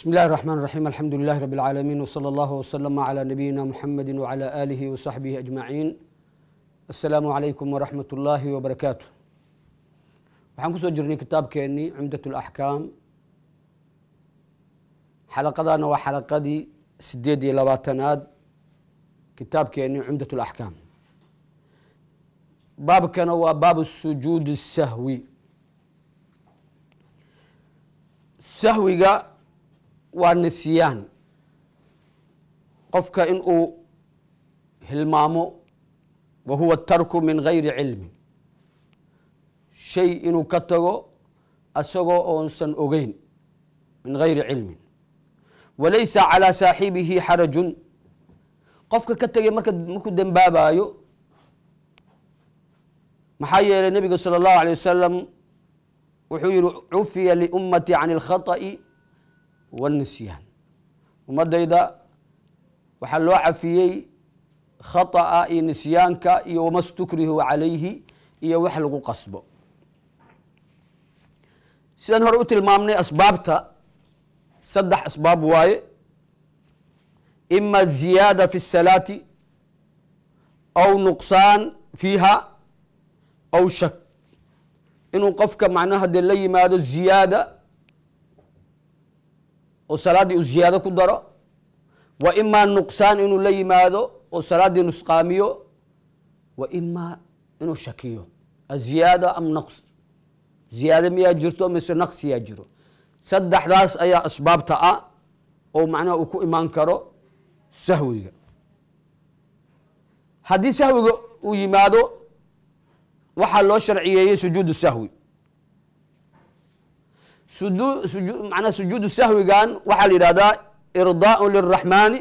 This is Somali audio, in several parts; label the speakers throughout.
Speaker 1: بسم الله الرحمن الرحيم الحمد لله رب العالمين وصلى الله وسلم على نبينا محمد وعلى آله وصحبه أجمعين السلام عليكم ورحمة الله وبركاته وحن جرني كتاب كأني عمدة الأحكام حلقة أنا وحلقة دي سديد لباتناد كتاب كأني عمدة الأحكام باب كان هو باب السجود السهوي سهوي waa nisiyaan qofka in uu hilmaamo wa huwa tarku min gayri cilmin shay inuu ka tago asagoo oonsan ogeyn min gayri cilmin walaysa calaa saaxibihi xarajun qofka ka tegay marka markuu dembaabaayo maxaa yeelay nebiga sala allahu alay wasalam wuxuu yihi cufiya liummati can alkhata'i والنسيان وما إذا وحلو عفيي خطأ إي نسيانك إي وما استكره عليه إي وحلق قصبه سيدان هرؤوت المامني أسبابتا سدح أسباب واي إما زيادة في الصلاة أو نقصان فيها أو شك إنه قفك معناها دي اللي ما هذا الزيادة oo salaadii u ziyaado ku daro wa imaa nuqsaan inuu la yimaado oo salaadii nusqaamiyo wa imaa inuu shakiyo aziyaada am naqs ziyaado miyaa jirto mise naqsiyaa jiro saddexdaas ayaa asbaabta ah oo macnaha uu ku imaan karo sahwiga haddii sahwiga uu yimaado waxaa loo sharciyeeyey sujuudu sahwi سجود سجود معنى سجود السهو كان وحال إرادة إرضاء للرحمن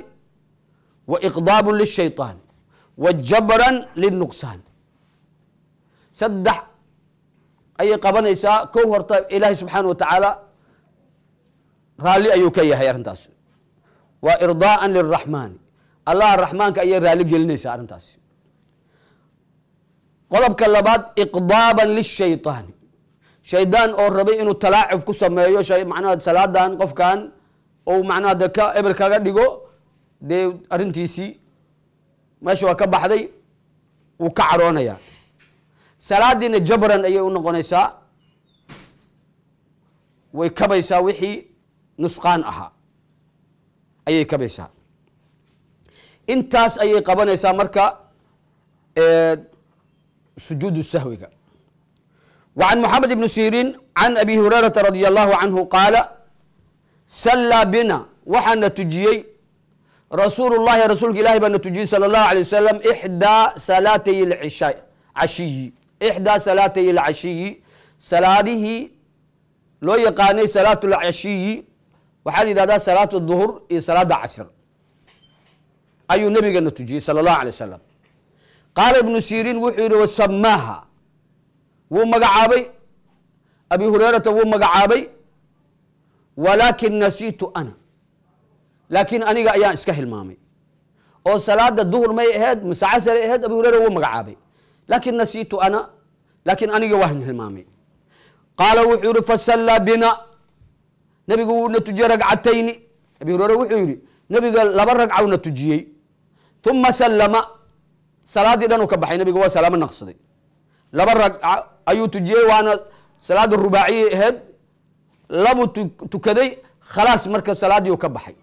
Speaker 1: وإقضاب للشيطان وجبرا للنقصان سدح أي قبل نساء كوهر طيب إلهي سبحانه وتعالى رالي أيوك كي هي رنتاس وإرضاء للرحمن الله الرحمن كأي رالي نساء رنتاس قلب كلبات إقضابا للشيطان shaydaan oo rabay inuu talaacub ku sameeyo manaha salaadan qofkan ou manaha de ka ebel kaga dhigo dee arrintiisii meesha waa ka baxday wuu ka cadhoonaya salaadiina jabran ayay u noqonaysaa way kabaysaa wixii nusqaan ahaa ayay kabaysaa intaas ayay qabanaysaa marka sujuudu sahwiga وعن محمد بن سيرين عن أبي هريرة رضي الله عنه قال سلى بنا وحنا تجيي رسول الله رسول الله بن تجي صلى الله عليه وسلم إحدى صلاتي العشاء عشي إحدى صلاتي العشي صلاته لو يقاني صلاة العشي وحال إذا صلاة الظهر صلاة عصر أي النبي قال تجي صلى الله عليه وسلم قال ابن سيرين وحير وسماها wuu magacaabay abi hurayrata wuu magacaabay walaakin nasiitu ana laakiin aniga ayaan iska hilmaamay oo salaada duhur may aheyd mise casari aheyd abi hureyra wuu magacaabay laakin nasiitu ana laakiin aniga waan hilmaamay qaala wuxuu yihi fasallaa bina nabigu wuuna tujiyey ragcatayni abi hureyre wuxuu yihi nabiga laba ragcaw na tujiyey uma sallama salaadii dhan u ka baxay nabiga waa salaamo naqsaday laba rag ayuu tujiyey waana salaada rubaaciya ahayd labu tukaday khalaas marka salaadiiu ka baxay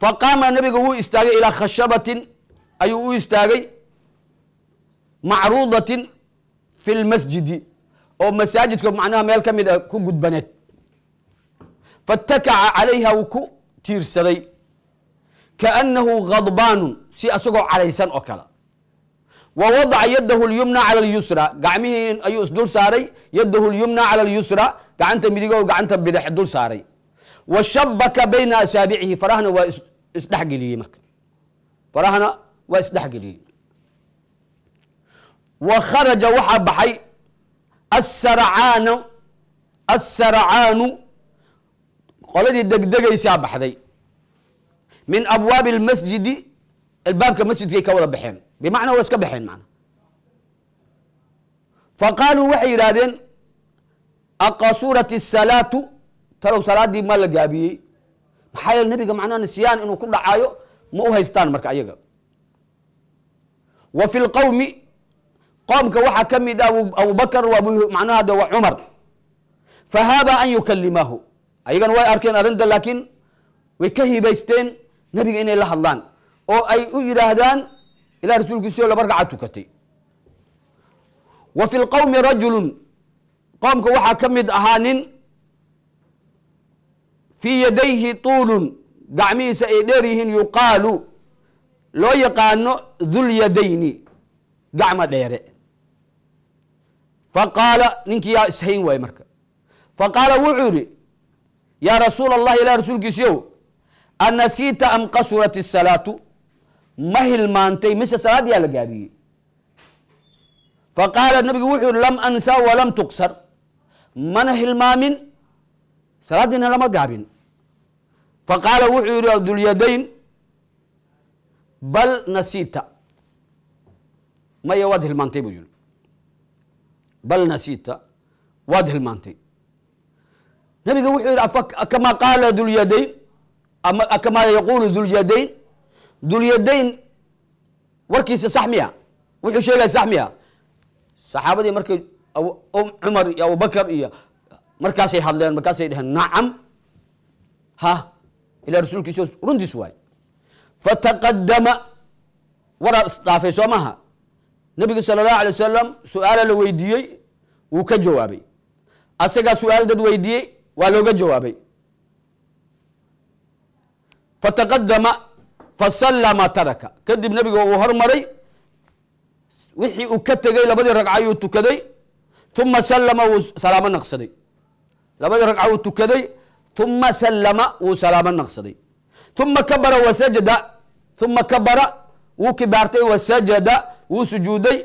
Speaker 1: fa qaama nabiga wuu istaagay ilaa khashabatin ayuu u istaagay macruudatin fi lmasjidi oo masaajidka macnaha meel ka mid a ah ku gudbaneed faatakaca calayha wuu ku tiirsaday kaannahu khadbaanun si asagoo cadhaysan oo kale ووضع يده اليمنى على اليسرى قعمه أي دول ساري يده اليمنى على اليسرى قعنت مدقه وقعنت بدح دول ساري وشبك بين أسابعه فرهنا وإسدحق مك فرهنا وإسدحق لي وخرج وحب حي السرعان السرعان قلدي الدقدقة يسابح ذي من أبواب المسجد albaabka masjidkay ka wada baxeen bimacnaa waa iska baxeen man fa qaaluu waxay yidhaahdeen aqasurat isalaatu talow salaadii ma la gaabiyey maxaa yeele nabiga macnaa nisyaan inuu ku dhacaayo ma u haystaan marka ayaga wa fi lqowmi qoomka waxaa ka mid ah abubakr macnaha de waa cumar fahaaba an yukalimaahu ayagana way arkeen arrinta laakiin way ka hibaysteen nabiga inay la hadlaan oo ay u yidhaahdaan ilaa rasuulkiisioo laba ragca tukatay wa fi lqowmi rajulun qoomka waxaa ka mid ahaa nin fii yadayhi tuulun gacmihiisa ay dheer yihiin yuqaalu loo yaqaano dhulyadayni gacmo dheere qaala ninkii yaa ishayn waaye marka fa qaala wuxuu yihi yaa rasuul allahi ilaa rasuulkiisiyow anasiita am qasurat isalaatu ma hilmaantay mise salaad yaa la gaabiyey fa qaala nabigu wuxuu yidhi lam ansa walam tuqsar mana hilmaamin salaadiina lama gaabin fa qaala wuxuu yidhi abdulyadayn bal nasiita maya waad hilmaantay buu yidhi bal nasiita waad hilmaantay nabiga wuxuu yidhi kamaa qaala dulyadayn ama yaquulu dulyadayn ذو اليدين وركيس سحميا وحش لها سحميا صحابتي مركي أو أم عمر يا أبو بكر يا مركاسي حضلين مركاسي نعم ها إلى رسول يسوس رندي سواي فتقدم ورا استافي سماها نبي صلى الله عليه وسلم سؤال الويدي وكجوابي أسقى سؤال دد ويدي ولو جوابي فتقدم fasallama taraka kadib nabiga uu hormaray wixii uu ka tegey labadii ragca ayuu tukaday uma sallama wuu salaamo naqsaday labadii ragca wuu tukaday uma sallama wuu salaamo naqsaday uma kabara wasajada uma kabara wuu kibaartay wasajada wuu sujuuday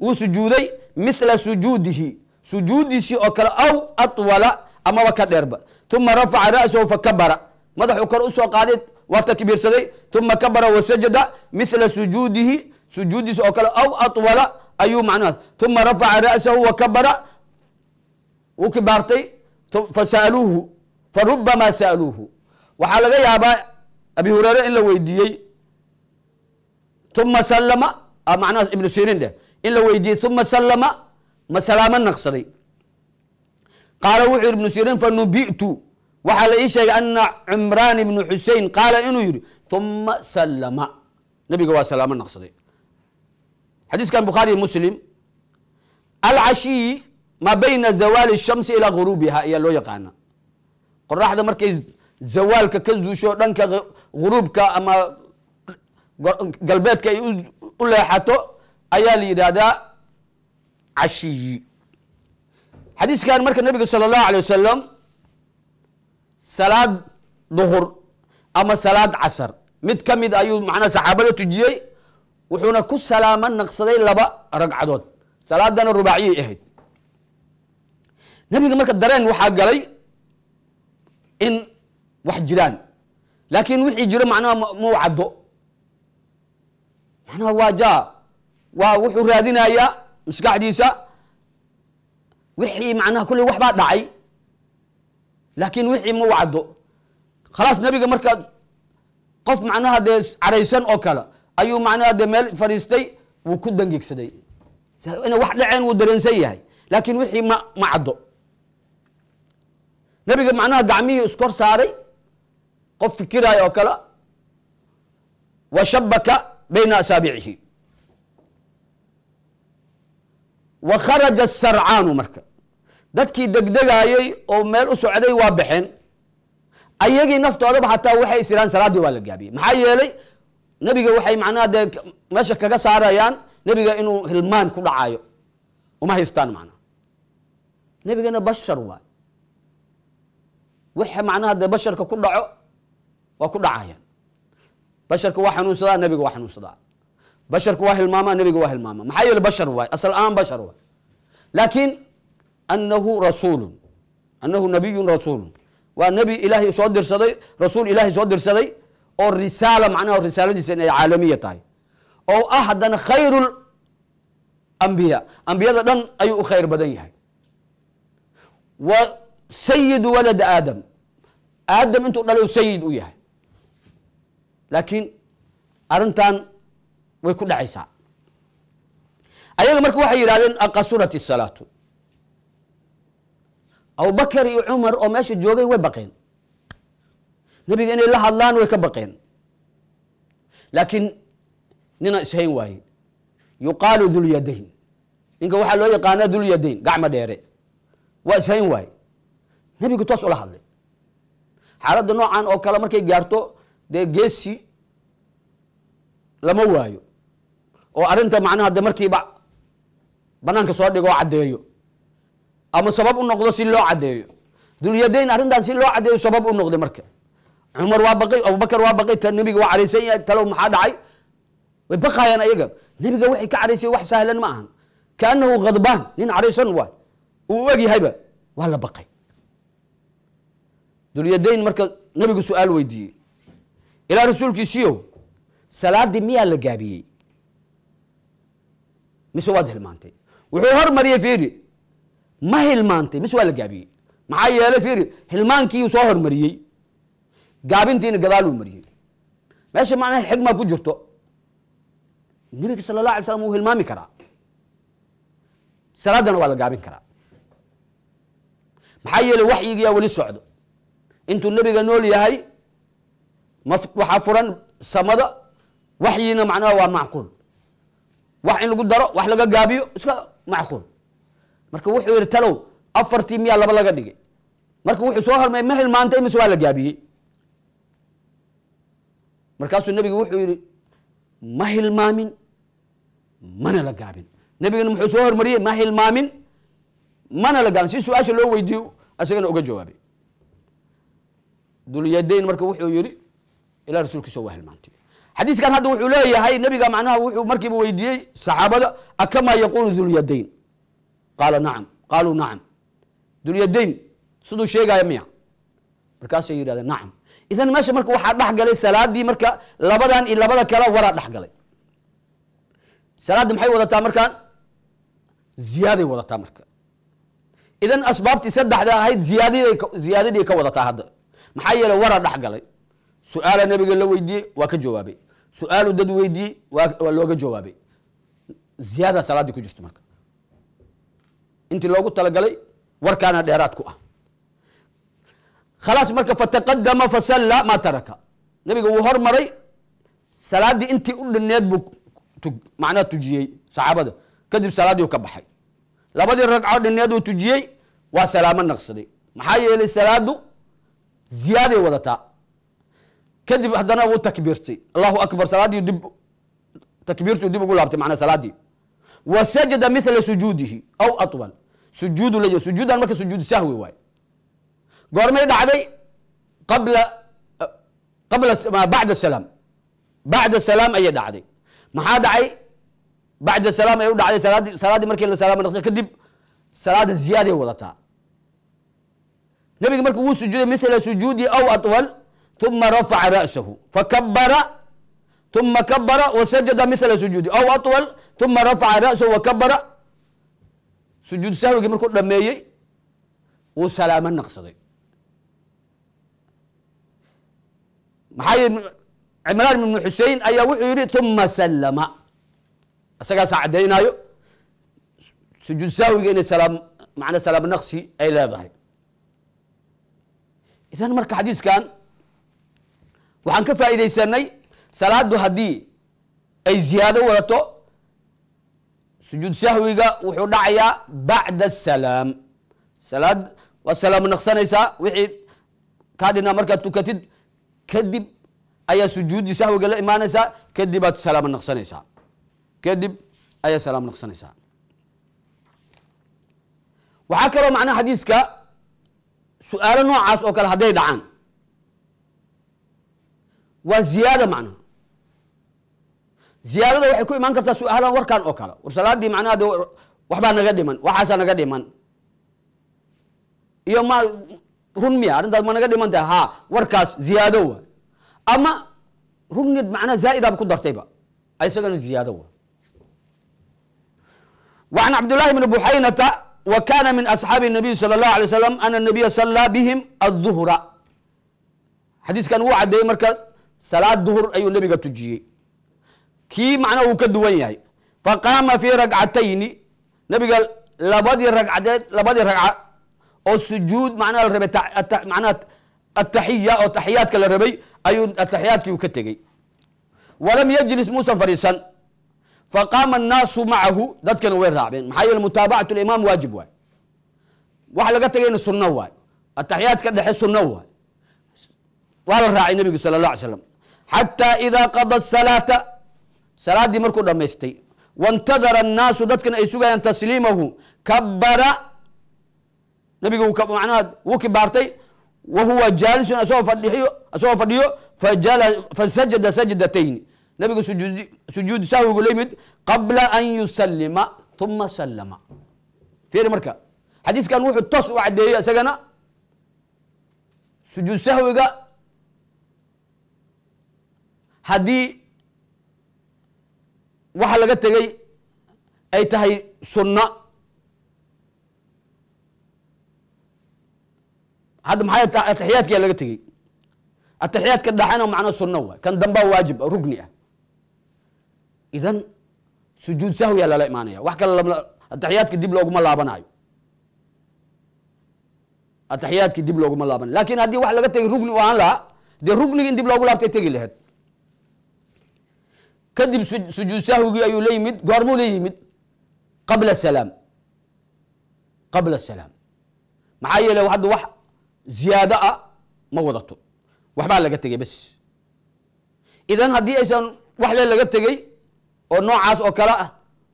Speaker 1: wuu sujuuday mithla sujuudihi sujuudiisii oo kale aw atwala amaba ka dheerba uma rafaca ra'sahu fakabara madaxuu kor usoo qaaday waa takbiirsaday uma kabara wasajada mila sujuudihi sujuudiisa oo kale aw awala ayuu macnahaas uma rafaca ra'sahu wakabara wuu kibaartay fasaaluuhu farubamaa sa'aluuhu waxaa laga yaabaa abi hureyre in la weydiiyey uma salama ah, macnahaas ibnu sirin dheh in la weydiiyey uma salama ma salaamo naqsaday qaala wuxuu yidhi ibnu sirin fanubitu waxaa la ii sheegay ana cimraan ibnu xusein qaala inuu yihi uma salama nabiga waa salaamo naqsaday xadiiskan bukhaariy muslim alcashiyi maa bayna zawaali shamsi ilaa guruubiha ayaa loo yaqaana qoraxda markay zawaalka ka zuusho dhanka guruubka ama galbeedka ay u leexato ayaa la yidhaahdaa cashiyi xadiiskan marka nabiga sala allahu alay wasalam سلاد ظهر أما سلاد عصر مت كمد أيو معنا سحابة تجيء وحنا كل سلاما نقصدي لبا رجع دوت سلاد دنا الرباعي إهد نبي كمرك الدرين وح جري إن وح جيران لكن وحي جيران معناه مو عدو معناه واجا ووح رادينا يا مش قاعد يسا وحي معناه كل وح بعد دعي laakiin wixii ma wacdo khalaas nebiga markaa qof macnaha dee caraysan oo kale ayuu macnaha dee meel fadhiistay wuu ku dangegsaday inay wax dhaceen wuu dareensan yahay laakiin wixii ma ma caddo nebiga macnaha gacmihii iskor saaray qof fikiraayo oo kale wa shabaka bayna asaabicihi wa kharaja asarcaanu marka dadkii degdegaayey oo meel u socday waa baxeen ayagii naftoodaba hataa waxay is salaadii salaaddii waa la gaabiyey maxaa yeelay nebiga waxay macnaha dee meesha kaga saarayaan nebiga inuu hilmaan ku dhacayo uma haystaan macnaha nebigana bashar waay waxa macnaha dee basharka ku dhaco waa ku dhacayaan basharka waa xanuunsadaa nebiga waa xanuunsadaa basharka waa hilmaamaa nebiga waa hilmaama maxaa yeeley bashar waay asal ahaan bashar waay laakiin annahu rasuulu annahu nabiyun rasuulu waa nebi ilaahay soo dirsaday rasuul ilaahay soo dirsaday oo risaala macnaha risaaladiisa inay caalamiya tahay oo ah haddana khayru ambiya ambiyada dhan ayuu u khayr badan yahay wa sayidu walad aadam aadam intuu dhalo sayid u yahay laakiin arrintan way ku dhacaysaa ayaga marka waxay yidhahdeen aqasurat isalaatu abubakar iyo cumar oo meesha joogay way baqeen nebiga inay la hadlaan way ka baqeen laakiin nina ishayn waaye yuqaalu dulyadayn ninka waxaa loo yaqaanaa dulyadayn gacmo dheere waa ishayn waaye nebigu toos ula hadlay xaaladda noocan oo kale markay gaarto dee geesi lama waayo oo arrinta macnaha de markiiba bannaanka soo dhigo oo caddeeyo ama sabab u noqdo si loo cadeeyo dulyadayn arrintaas si loo cadeeyo sabab u noqday marka cumar waa baqay abubakar waa baqay nabiga waa caraysan yahay talow maxaa dhacay way baqayaan ayaga nabiga waxay ka caraysay wax sahlan ma ahan kaanahu khadbaan nin caraysan waay uu u egyahayba waa la baqay dulyadayn marka nabigu su-aal weydiiyey ilaa rasuulkiisiyo salaadii miyaa la gaabiyey mise waad hilmaantay wuxuu hormariyey fiiri ma hilmaantay mise waa la gaabiyey maxaa yeeley fiiri hilmaankiiu soo hormariyey gaabintiina gadaaluu mariyey meesha macnaha xigma ku jirto nebiga sala allah alay slam wuu hilmaami karaa salaaddana waa la gaabin karaa maxaa yeeley waxyigiyaa weli socdo intuu nebiga nool yahay ma waxaa furan samada waxyina macnaha waa macquul wax in lagu daro wax laga gaabiyo iska macquul marka wuxuu yihi talow afartii miyaa laba laga dhigay marka wuxuu soo hormay ma hilmaanta imise waa la gaabiyey markaasuu nabigu wuxuu yihi ma hilmaamin mana la gaabin nabigana muxuu soo hormariyey ma hilmaamin mana la gaabin si su-aasha loo weydiiyo isagana uga jawaabay dulyadayn marka wuxuu yihi ilaa rasuulkiisa waa hilmaantay xadiiskan hadda wuxuu leeyahay nabiga macnaha wuxuu markiiba weydiiyey saxaabada akamaa yaquulu dulyadayn قال نعم قالوا نعم دنيا الدين صدو شيء قايم يا مركز شيء هذا نعم إذا ما شمرك واحد لحق عليه سلاة دي مركا لبدا إن لبدا كلا ورا لحق عليه سلاة دي محي وضا تامر كان زيادة وضا تامر إذا أسباب تسدح ده هاي زيادة زيادة دي كوضا تاهد محي لو ورا لحق عليه سؤال النبي قال له ويدي واك جوابي سؤال دد ويدي واك جوابي زيادة سلاة دي كجرت مركا انت لوغو تلقلي وركانا دياراتكو خلاص مركب فتقدم فسلى ما ترك نبي هو هر مري سلادي انت قل النيد بك معنى تجيي صعبة كذب سلادي وكبحي لابدي الرقع النيد وتجيي وسلاما نقصري محايا لي سلادو زيادة ودتا كذب هدنا وتكبيرتي الله أكبر سلادي يدب تكبيرتي يدب قول معنى سلادي وسجد مثل سجوده أو أطول سجود لجو سجود أنا مك سجود سهوي واي قار ما يدعى قبل قبل ما بعد السلام بعد السلام أي دعى ما هذا عي بعد السلام أي دعى سلا سلا دي مركي السلام النص كذب سلا زيادة ولتها نبي مركو سجود مثل سجودي أو أطول ثم رفع رأسه فكبر ثم كبر وسجد مثل سجودي أو أطول ثم رفع رأسه وكبر sujuud sahwigii markuu dhameeyey wuu salaamo naqsaday maxaa y cimraan ibnu xusein ayaa wuxuu yihi tuma sallama isagaasaa caddaynaayo sujuud sahwiga inay salaam macnaa salaam naqsi ay leedahay idan marka xadiiskan waxaan ka faa'iidaysanay salaaddu haddii ay ziyaado wadato sujuud sahwiga wuxuu dhacayaa bacda asalaam salaad waa salaamu naqsanaysaa wixii kaa dhinaa markaad tukatid kadib ayaa sujuuddii sahwiga la imaanaysaa kadibaad salaam naqsanaysaa kadib ayaa salaamu naqsanaysaa waxaa kaloo macnaha xadiiska su-aalo noocaas oo kale hadday dhacaan waa ziyaada macnaha ziyaadada waxay ku imaan kartaa su-aalan warkan oo kale war salaadii macnaha de waxbaa naga dhiman waxaasaa naga dhiman iyo ma run miya arrintaas ma naga dhiman tahay ha warkaas ziyaado wa ama rugni macnaha zaa ku dartayba isagana ziyaado wa وعن عبد الله بن بحينة وكان من أصحاب النبي صلى الله عليه وسلم أن النبي صلى بهم الظهر حديث كان وعد مركز صلاة الظهر أي النبي قد كي معنى وكدوين يعني فقام في ركعتين نبي قال لبدي الركعتين لبدي الركعة أو سجود معنى الربي معنى التحية أو تحيات كالربي أي التحيات كي ولم يجلس موسى فريسا فقام الناس معه ذات كانوا وين راعبين محي المتابعة الإمام واجب واي واحد لقى تقين السنة واي التحيات كده دحين السنة واي وهذا النبي صلى الله عليه وسلم حتى إذا قضى الصلاة سلادي مركو دمستي وانتظر الناس دتكن ايسوغا ان تسليمه كبر نبي كب معناه وكبارتي وهو جالس اسوف فديو اسوف فديو فجل فسجد سجدتين نبي سجود سجود سهو قليمد قبل ان يسلم ثم سلم في المركة حديث كان وحد تص وعد هي سجنا سجود سهو قا هدي waxa laga tegey ay tahay sunna hadda maxaa ataxiyaadkiyaa laga tegey ataxiyaadka dhaxana macno sunna waay kan dambaa waajib rugni ah idan sujuud sahwiyaa lala imaanaya wax kale ataxiyaadka dib looguma laabanayo ataxiyaadki dib looguma laabanayo lakin haddii wax laga tegay rugni u ahaan lahaa dee rugniga in dib loogu laabtay tegi laheed كدب سجود سهوي أيو ليمد قرمو ليمد قبل السلام قبل السلام معايا لو حد واحد زيادة ما وضعته وحبا لقد تجي بس إذا هدي أيضا واحد لقد تجي أو نوع عاس أو كلا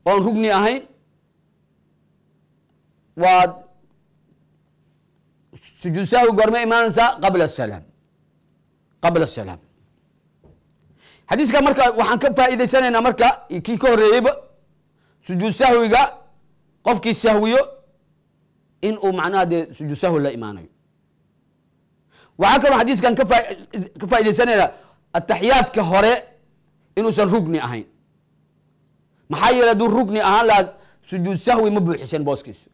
Speaker 1: أو نهبني أهين و سجود سهوي قرمو إيمان قبل السلام قبل السلام xadiiska marka waxaan ka faa'iidaysanaynaa marka kii ka horreeyeyba sujuud sahwiga qofkii sahwiyo in uu macnaha dee sujuud sahwi la imaanayo waxaa kaloo xadiiskan ka faa'idaysanaynaa ataxiyaadka hore inuusan rugni ahayn maxaa yeele hadduu rugni ahaan lahaa sujuud sahwi ma buuxiseen booskiisa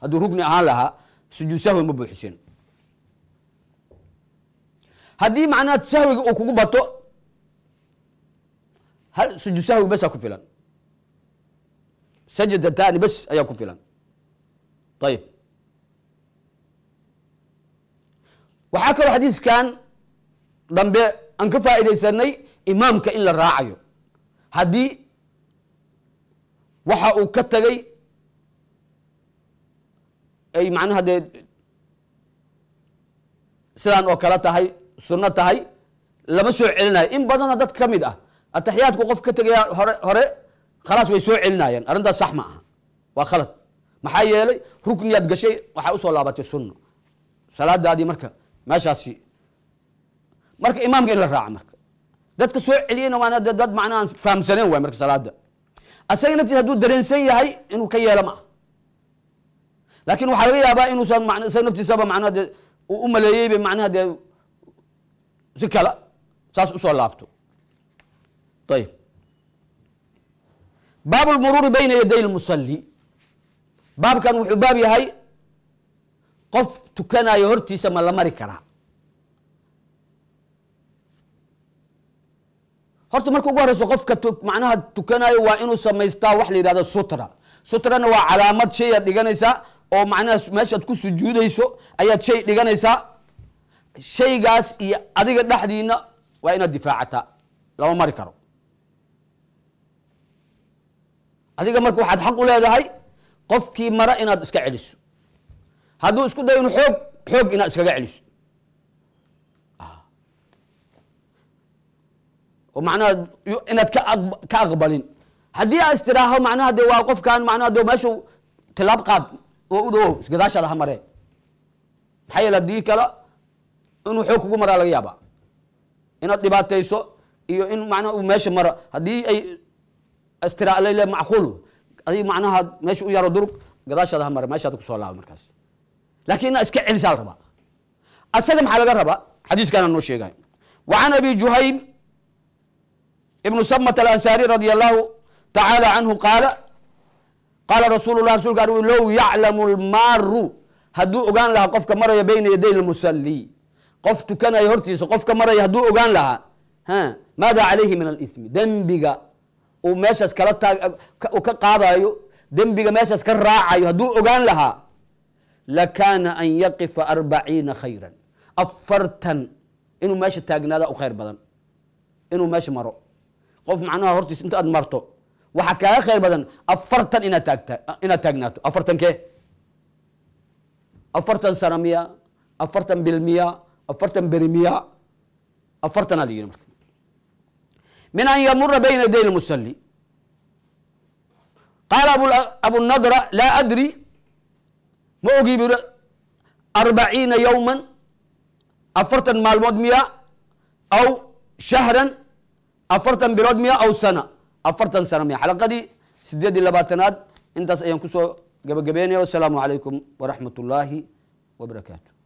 Speaker 1: hadduu rugni ahaan lahaa sujuud sahwi ma buuxiseen haddii macnaha sahwiga uu kugu bato hal sujuud sahwi basa ku filan sajdatani bas ayaa ku filan ayib waxaa kaloo xadiiskan dambe aan ka faa'iidaysanay imaamka in la raacayo haddii waxa uu ka tagay ay macnaha dee sidaan oo kale tahay sunno tahay lama soo celinayo in badanoo dad ka mid ah ataxiyaadku qof ka tegaya hore hore khalaas way soo celinayeen arrintaas sax ma aha waa khalad maxaa yeelay rukniyaad gashay waxaa usoo laabatay sunno salaadaadii marka meeshaasi marka imaamka in la raaca marka dadka soo celiyeyna waana de dad macna aan fahamsaneen waay marka salaada asaga naftiis hadduu dareensan yahay inuu ka yeelo ma aha laakin waxaa laga yaabaa inuusan man isaga naftiisaba macnaha de u maleeyeyba macnaha dee si kale saas usoo laabto ayb baab lmuruuri bayna yaday lmusali baabkan wuxuu baab yahay qof tukanayo hortiisa ma la mari karaa horta marka ugu horeyso qofka macnaha tukanayo waa inuu samaystaa wax la yidhahdo sutra sutrana waa calaamad shayaad dhiganaysaa oo macnaha meeshaad ku sujuudayso ayaad shay dhiganaysaa shaygaas iyo adiga dhexdiina waa inaad difaacataa lama mari karo adiga marka waxaad xaq u leedahay qofkii mara inaad iska celiso hadduu isku dayo inu xoog xoog inaad iskaga celiso oo ah. macnaha inaad ka aqbalin haddii aad istiraaho macnaha de waa qofkan macnaha de meeshu tilaab qaad oo u dhawo gadaashaada ha maree maxaa yeele haddii kale inuu xoog kugu maraa laga yaabaa inaad dhibaatayso iyo in macnaha meesha maro haddii ay استراء ليلة معقول أي معناها ماشي ويا درك قداش هذا مرة ماشي هذاك سؤال مركز لكن أسكع علسال ربا أسلم على ربا حديث كان إنه شيء وعن أبي جهيم ابن سمة الأنصاري رضي الله تعالى عنه قال قال رسول الله رسول قالوا لو يعلم المار هدوء أغان لها قف كمرة بين يدي المسلي قفت كان يهرتي قف كمرة هدوء أغان لها ها ماذا عليه من الإثم دنبك uu meeshaas kala taag ka qaadayo dembiga meeshaas ka raacayo hadduu ogaan lahaa lakaana an yaqifa arbaciina khayran afartan inuu meesha taagnaada u khayr badan inuu meesha maro qof macnaha hortiis inta aad marto waxaa kaaga khayr badan afartan inaad taagta inaad taagnaato afartankee afartan sana miya afartan bil miya afartan beri miya afartanaad yidhi marka من أن يمر بين يدي المصلي قال أبو, أبو النضرة لا أدري أجيب أربعين يوما أفرتا مع المدمية أو شهرا أفرتا بالمدمية أو سنة أفرتا سنة مية حلقة دي سديد اللباتنات انت سينكسو قبل قبيني والسلام عليكم ورحمة الله وبركاته